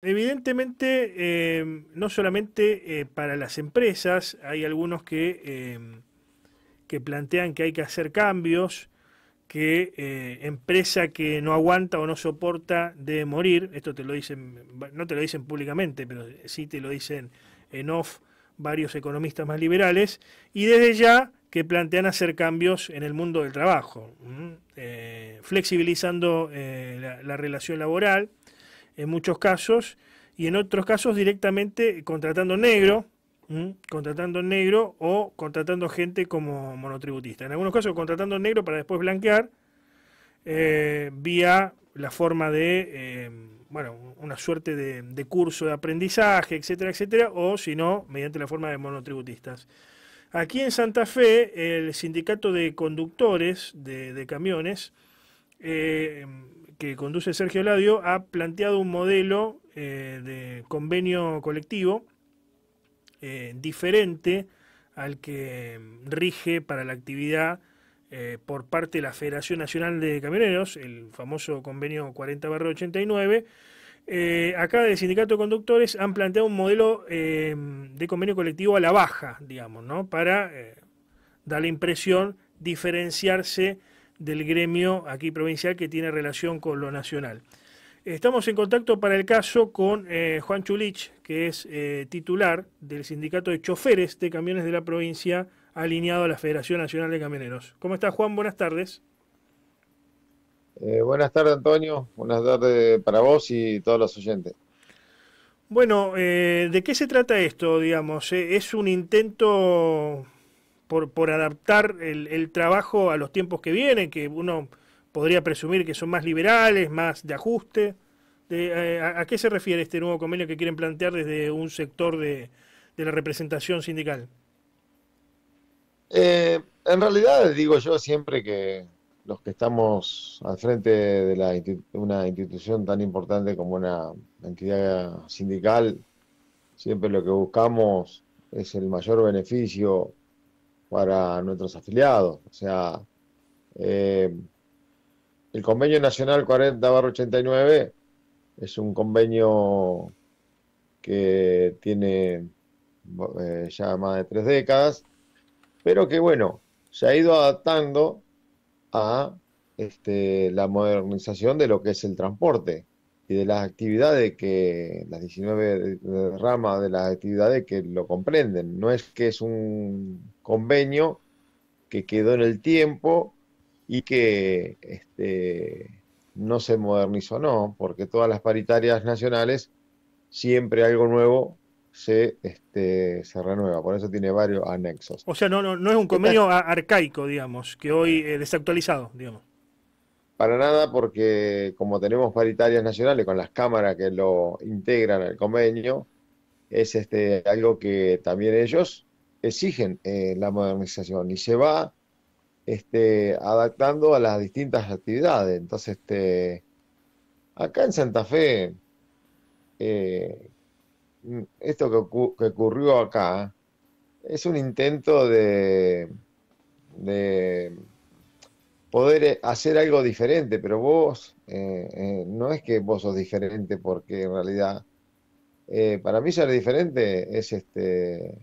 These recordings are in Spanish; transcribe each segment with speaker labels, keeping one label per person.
Speaker 1: Evidentemente, em, no solamente eh, para las empresas, hay algunos que, em, que plantean que hay que hacer cambios, que eh, empresa que no aguanta o no soporta debe morir. Esto te lo dicen, no te lo dicen públicamente, pero sí te lo dicen en off varios economistas más liberales, y desde ya que plantean hacer cambios en el mundo del trabajo, eh, flexibilizando la relación laboral en muchos casos, y en otros casos directamente contratando negro, contratando negro o contratando gente como monotributista. En algunos casos contratando negro para después blanquear eh, vía la forma de, eh, bueno, una suerte de, curso de aprendizaje, etcétera, etcétera, o si no, mediante la forma de monotributistas. Aquí en Santa Fe, el sindicato de conductores de, camiones eh, que conduce Sergio Ladio ha planteado un modelo eh, de convenio colectivo eh, diferente al que rige para la actividad eh, por parte de la Federación Nacional de Camioneros, el famoso convenio 40-89. acá del Sindicato de Conductores han planteado un modelo de convenio colectivo a la baja, digamos, ¿no? Para dar la impresión, diferenciarse del gremio aquí provincial que tiene relación con lo nacional. Estamos en contacto para el caso con eh, Juan Chulich, que es eh, titular del Sindicato de Choferes de Camiones de la provincia, alineado a la Federación Nacional de Camioneros. ¿Cómo está Juan? Buenas tardes.
Speaker 2: Eh, buenas tardes, Antonio. Buenas tardes para vos y todos los oyentes.
Speaker 1: Bueno, ¿de qué se trata esto, digamos? ¿Es un intento por, por adaptar el, el, trabajo a los tiempos que vienen, que uno podría presumir que son más liberales, más de ajuste. Eh, a, qué se refiere este nuevo convenio que quieren plantear desde un sector de, la representación sindical?
Speaker 2: Eh, en realidad digo yo siempre que los que estamos al frente de una institución tan importante como una entidad sindical, siempre lo que buscamos es el mayor beneficio para nuestros afiliados. O sea, eh, el convenio nacional 40-89 es un convenio que tiene eh, ya más de tres décadas, pero que bueno, se ha ido adaptando a este, la modernización de lo que es el transporte y de las actividades que, las 19 ramas de las actividades que lo comprenden. No es que es un convenio que quedó en el tiempo y que este, no se modernizó, no, porque todas las paritarias nacionales siempre algo nuevo se, este, se renueva. Por eso tiene varios anexos.
Speaker 1: O sea, no, no, es un convenio arcaico, digamos, que hoy es eh, desactualizado, digamos.
Speaker 2: Para nada, porque como tenemos paritarias nacionales con las cámaras que lo integran al convenio, es este, algo que también ellos exigen la modernización y se va este, adaptando a las distintas actividades. Entonces, este, acá en Santa Fe, eh, esto que, ocurrió acá ¿eh? es un intento de poder eh, hacer algo diferente, pero vos eh, eh, no es que vos sos diferente porque en realidad para mí ser diferente es este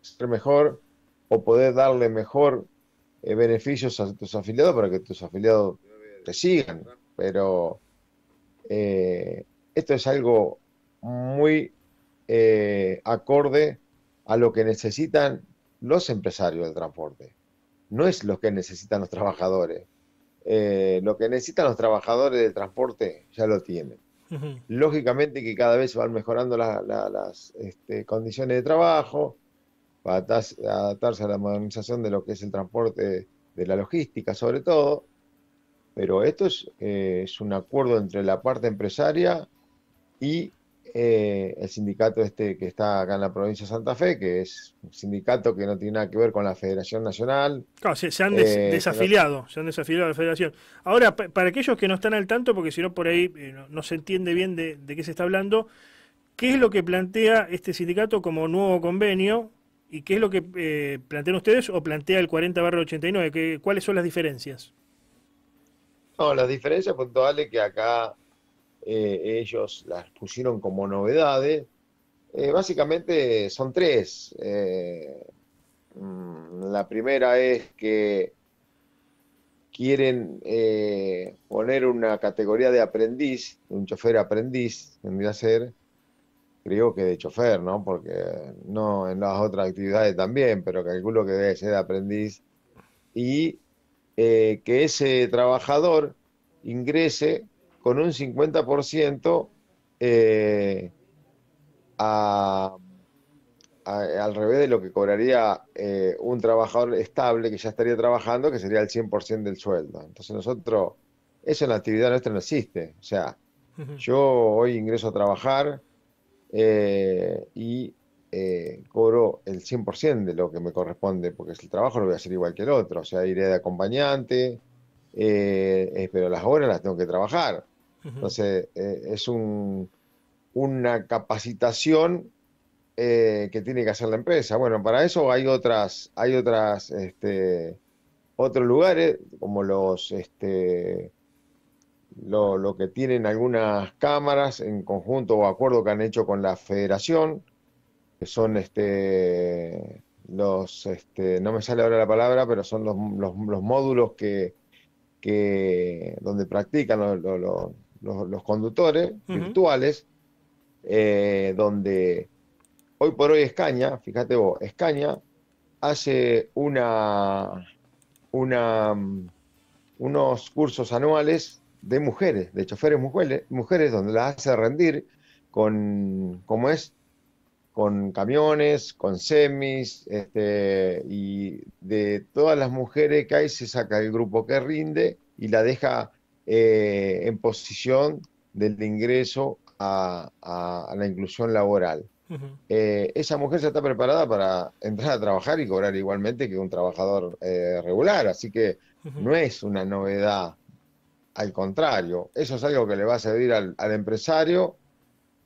Speaker 2: ser mejor o poder darle mejor beneficios a tus afiliados para que tus afiliados te sigan, pero esto es algo muy acorde a lo que necesitan los empresarios del transporte no es lo que necesitan los trabajadores. Eh, lo que necesitan los trabajadores de transporte ya lo tienen. Lógicamente que cada vez van mejorando las este, condiciones de trabajo para adaptarse a la modernización de lo que es el transporte, de la logística sobre todo, pero esto es, eh, es un acuerdo entre la parte empresaria y eh, el sindicato este que está acá en la provincia de Santa Fe, que es un sindicato que no tiene nada que ver con la Federación Nacional.
Speaker 1: Claro, se, han eh, desafiliado, se han desafiliado a la Federación. Ahora, para aquellos que no están al tanto, porque si no por ahí eh, no, se entiende bien de, qué se está hablando, ¿qué es lo que plantea este sindicato como nuevo convenio y qué es lo que plantean ustedes o plantea el 40 barra 89? Que, ¿Cuáles son las diferencias?
Speaker 2: No, las diferencias puntuales que acá eh, ellos las pusieron como novedades. Eh, básicamente son tres. Eh, mm, la primera es que quieren poner una categoría de aprendiz, un chofer aprendiz, tendría que ser, creo que de chofer, ¿no? Porque no en las otras actividades también, pero calculo que debe ser de aprendiz. Y que ese trabajador ingrese con un 50% eh, al revés de lo que cobraría eh, un trabajador estable que ya estaría trabajando, que sería el 100% del sueldo. Entonces nosotros, eso en la actividad nuestra no existe. O sea, yo hoy ingreso a trabajar eh, y cobro el 100% de lo que me corresponde, porque el trabajo lo voy a hacer igual que el otro. O sea, iré de acompañante, pero las horas las tengo que trabajar entonces, eh, es un, una capacitación eh, que tiene que hacer la empresa. Bueno, para eso hay otras, hay otras, este, otros lugares, como los, este, lo, que tienen algunas cámaras en conjunto o acuerdo que han hecho con la federación, que son este los este, no me sale ahora la palabra, pero son los, módulos que, donde practican los, los, conductores virtuales, eh, donde hoy por hoy Escaña, fíjate vos, Escaña hace una, unos cursos anuales de mujeres, de choferes mujeres, mujeres donde las hace rendir con, ¿cómo es? Con camiones, con semis, este, y de todas las mujeres que hay se saca el grupo que rinde y la deja eh, en posición del ingreso a, la inclusión laboral. Eh, esa mujer ya está preparada para entrar a trabajar y cobrar igualmente que un trabajador eh, regular, así que no es una novedad, al contrario, eso es algo que le va a servir al, empresario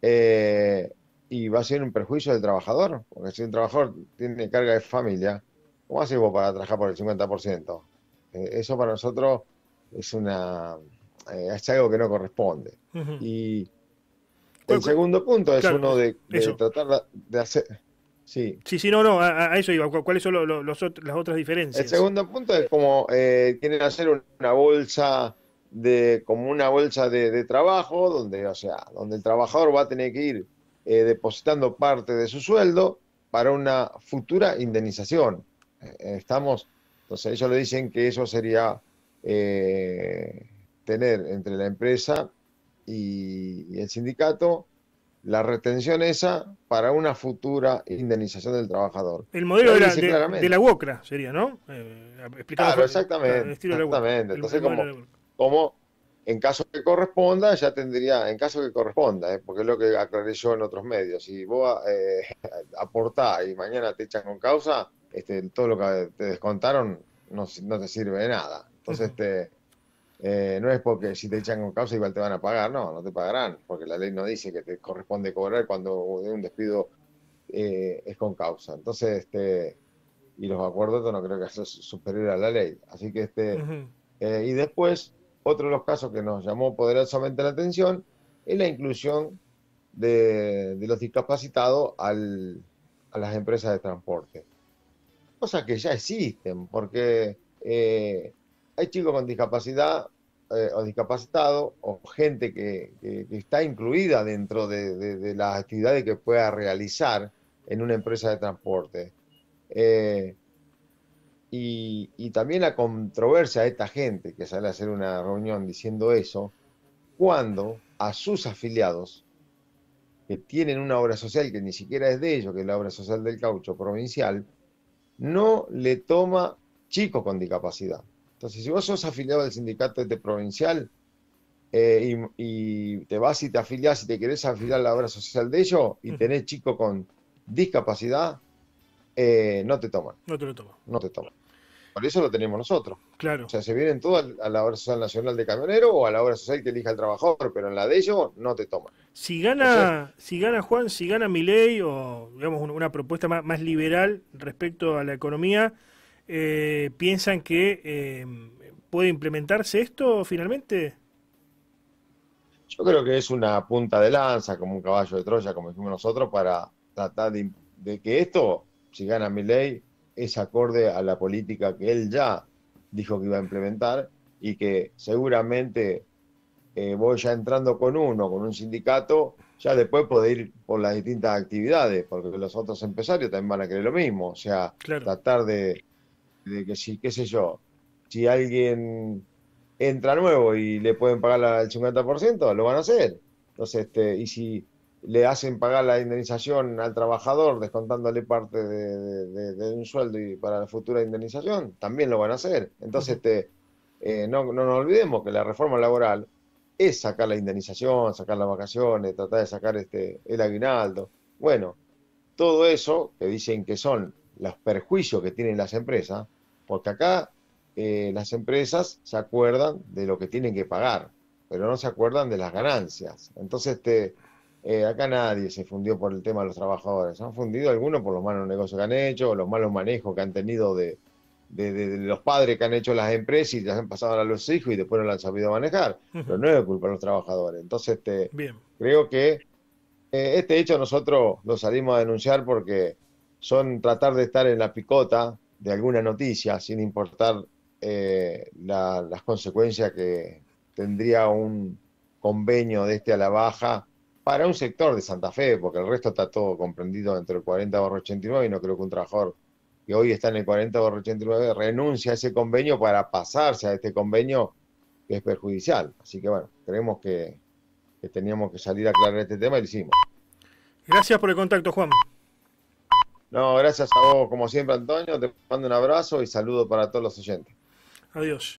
Speaker 2: y va a ser un perjuicio del trabajador, porque si un trabajador tiene carga de familia, ¿cómo haces vos para trabajar por el 50%? eso para nosotros es una eh, algo que no corresponde. Y el segundo punto es uno de, eh, tratar de hacer... Sí.
Speaker 1: sí, sí, no, no, a, eso iba. ¿Cuáles son las otras diferencias? El segundo
Speaker 2: punto es como eh, quieren hacer una bolsa de, como una bolsa de, trabajo, donde, o sea, donde el trabajador va a tener que ir eh, depositando parte de su sueldo para una futura indemnización. estamos, entonces ellos le dicen que eso sería eh, tener entre la empresa y, el sindicato la retención esa para una futura indemnización del trabajador. El modelo de la, de, la,
Speaker 1: UOCRA sería, ¿no? Eh, claro, exactamente. Entonces,
Speaker 2: como, en caso que corresponda, ya tendría, en caso que corresponda, ¿eh? porque es lo que aclaré yo en otros medios, si vos eh, aportás y mañana te echan con causa, este, todo lo que te descontaron no, no te sirve de nada. Entonces, este, eh, no es porque si te echan con causa igual te van a pagar, no, no te pagarán, porque la ley no dice que te corresponde cobrar cuando un despido eh, es con causa. Entonces, este, y los acuerdos no creo que sea superior a la ley. Así que este, eh, y después, otro de los casos que nos llamó poderosamente la atención es la inclusión de, los discapacitados a las empresas de transporte. Cosas que ya existen, porque hay chicos con discapacidad eh, o discapacitados o gente que, está incluida dentro de, las actividades que pueda realizar en una empresa de transporte. Eh, y, también la controversia de esta gente que sale a hacer una reunión diciendo eso, cuando a sus afiliados, que tienen una obra social que ni siquiera es de ellos, que es la obra social del caucho provincial, no le toma chicos con discapacidad entonces, si vos sos afiliado al sindicato de este provincial eh, y, te vas y te afiliás y te querés afiliar a la obra social de ellos y tenés chico con discapacidad, eh, no te toman. No te lo toman. No te toman. Por eso lo tenemos nosotros. Claro. O sea, se vienen todos a la obra social nacional de camionero o a la obra social que elija el trabajador, pero en la de ellos no te toman.
Speaker 1: Si gana, si gana Juan, si gana Milei o digamos una propuesta más liberal respecto a la economía, eh, ¿piensan que eh, puede implementarse esto finalmente?
Speaker 2: Yo creo que es una punta de lanza, como un caballo de Troya, como dijimos nosotros, para tratar de, que esto, si gana mi ley, es acorde a la política que él ya dijo que iba a implementar y que seguramente eh, voy ya entrando con uno, con un sindicato, ya después poder ir por las distintas actividades, porque los otros empresarios también van a querer lo mismo, o sea, tratar de, de que si, qué sé yo, si alguien entra nuevo y le pueden pagar el 50%, lo van a hacer. Entonces, este, y si le hacen pagar la indemnización al trabajador descontándole parte de, un sueldo y para la futura indemnización, también lo van a hacer. Entonces, este, eh, no, no nos olvidemos que la reforma laboral es sacar la indemnización, sacar las vacaciones, tratar de sacar este, el aguinaldo. Bueno, todo eso que dicen que son los perjuicios que tienen las empresas, porque acá eh, las empresas se acuerdan de lo que tienen que pagar, pero no se acuerdan de las ganancias. Entonces, este, eh, acá nadie se fundió por el tema de los trabajadores. Han fundido algunos por los malos negocios que han hecho, los malos manejos que han tenido de, los padres que han hecho las empresas y las han pasado a los hijos y después no lo han sabido manejar. Pero no es culpa de los trabajadores. Entonces, este, creo que eh, este hecho nosotros lo salimos a denunciar porque son tratar de estar en la picota de alguna noticia, sin importar eh, las consecuencias que tendría un convenio de este a la baja para un sector de Santa Fe, porque el resto está todo comprendido entre el 40 barro 89 y no creo que un trabajador que hoy está en el 40 89 renuncie a ese convenio para pasarse a este convenio que es perjudicial. Así que bueno, creemos que, que teníamos que salir a aclarar este tema y lo hicimos.
Speaker 1: Gracias por el contacto, Juan.
Speaker 2: No, gracias a vos, como siempre, Antonio. Te mando un abrazo y saludo para todos los oyentes.
Speaker 1: Adiós.